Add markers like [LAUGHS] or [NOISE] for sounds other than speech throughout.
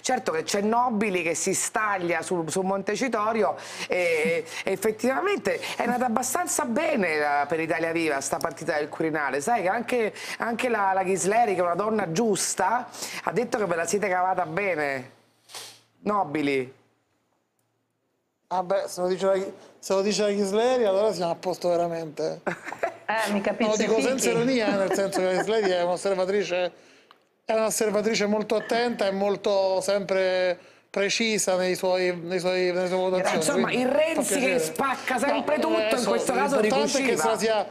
Certo che c'è Nobili che si staglia su, su Montecitorio e effettivamente è andata abbastanza bene per Italia Viva sta partita del Quirinale. Sai che anche, anche la, la Ghisleri, che è una donna giusta, ha detto che ve la siete cavata bene. Nobili. Ah beh, se lo dice la, se lo dice la Ghisleri allora siamo a posto veramente. eh, mi capisco. Lo dico senza ironia, nel senso che la Ghisleri è un'osservatrice è un'osservatrice molto attenta e molto sempre precisa nei suoi, nei suoi, nelle sue votazioni. Però, insomma, il Renzi che spacca sempre no, eh, tutto, adesso, in questo caso ricuciva. Che se la sia...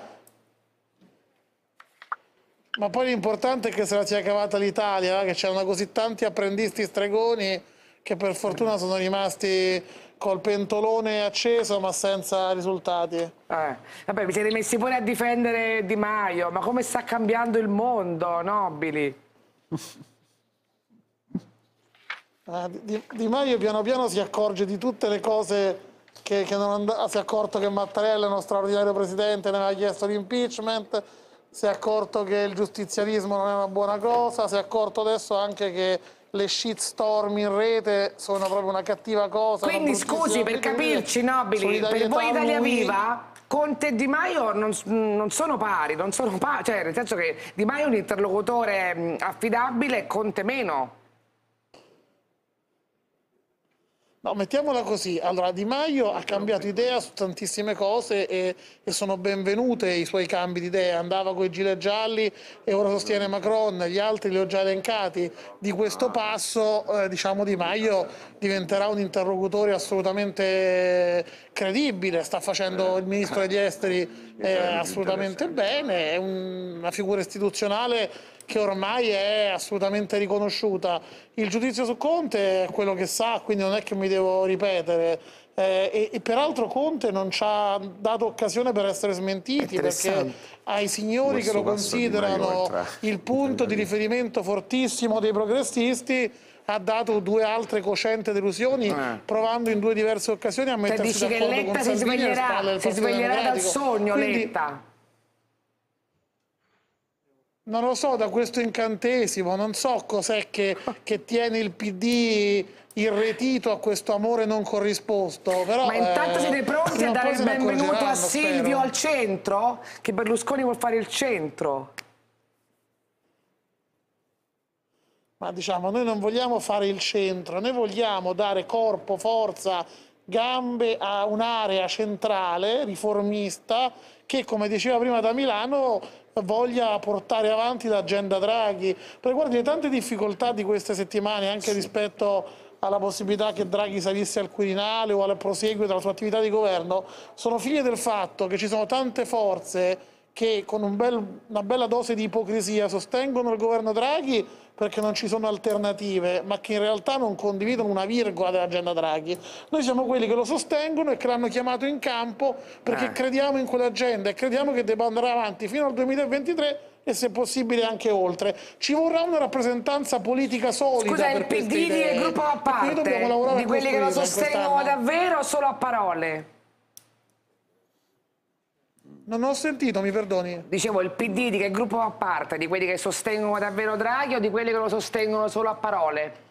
Ma poi l'importante è che se la sia cavata l'Italia, che c'erano così tanti apprendisti stregoni che per fortuna sono rimasti col pentolone acceso ma senza risultati. Eh, vabbè, vi siete messi pure a difendere Di Maio, ma come sta cambiando il mondo, nobili? [LAUGHS] Ah, di, di, Maio piano piano si accorge di tutte le cose che, che ah, si è accorto che Mattarella è uno straordinario presidente, ne aveva chiesto l'impeachment, si è accorto che il giustizialismo non è una buona cosa, si è accorto adesso anche che le shitstorm in rete sono proprio una cattiva cosa. Quindi scusi, per capirci nobili, per voi Italia Viva Conte e Di Maio non, non sono pari, non sono pari, cioè nel senso che Di Maio è un interlocutore affidabile e Conte meno. No, mettiamola così, allora Di Maio ha cambiato idea su tantissime cose e, e sono benvenute i suoi cambi di idea, andava con i gilet gialli e ora sostiene Macron, gli altri li ho già elencati, di questo passo eh, diciamo Di Maio diventerà un interlocutore assolutamente credibile, sta facendo il ministro degli esteri eh, assolutamente bene, è una figura istituzionale che ormai è assolutamente riconosciuta. Il giudizio su Conte è quello che sa, quindi non è che mi devo ripetere. Eh, e, e, peraltro Conte non ci ha dato occasione per essere smentiti perché ai signori che lo considerano il punto di riferimento fortissimo dei progressisti ha dato due altre cocente delusioni eh. provando in due diverse occasioni a mettersi cioè, dici che Letta si sveglierà, si sveglierà dal sogno Quindi, Letta non lo so, da questo incantesimo, non so cos'è che, che, tiene il PD irretito a questo amore non corrisposto. Però, Ma intanto eh, siete pronti a dare il benvenuto a Silvio spero. al centro? Che Berlusconi vuol fare il centro. Ma diciamo, noi non vogliamo fare il centro, noi vogliamo dare corpo, forza, gambe a un'area centrale riformista che, come diceva prima da Milano, voglia portare avanti l'agenda Draghi. Perché guardi, le tante difficoltà di queste settimane anche sì. rispetto alla possibilità che Draghi salisse al Quirinale o al proseguo della sua attività di governo sono figlie del fatto che ci sono tante forze che con un bel, una bella dose di ipocrisia sostengono il governo Draghi perché non ci sono alternative, ma che in realtà non condividono una virgola dell'agenda Draghi. Noi siamo quelli che lo sostengono e che l'hanno chiamato in campo perché eh. crediamo in quell'agenda e crediamo che debba andare avanti fino al 2023 e se possibile anche oltre. Ci vorrà una rappresentanza politica solida Scusa, per il PD di gruppo a parte, di quelli che lo sostengono davvero solo a parole? Non ho sentito, mi perdoni. Dicevo, il PD di che gruppo fa parte? Di quelli che sostengono davvero Draghi o di quelli che lo sostengono solo a parole?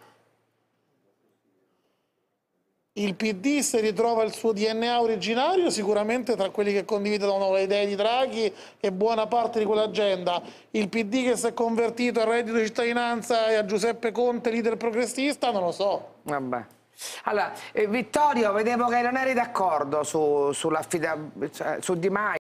Il PD, se ritrova il suo DNA originario, sicuramente tra quelli che condividono le idee di Draghi e buona parte di quell'agenda. Il PD che si è convertito al reddito di cittadinanza e a Giuseppe Conte, leader progressista, non lo so. Vabbè. Allora, eh, Vittorio, vedevo che non eri d'accordo su, su, cioè, su Di Maio.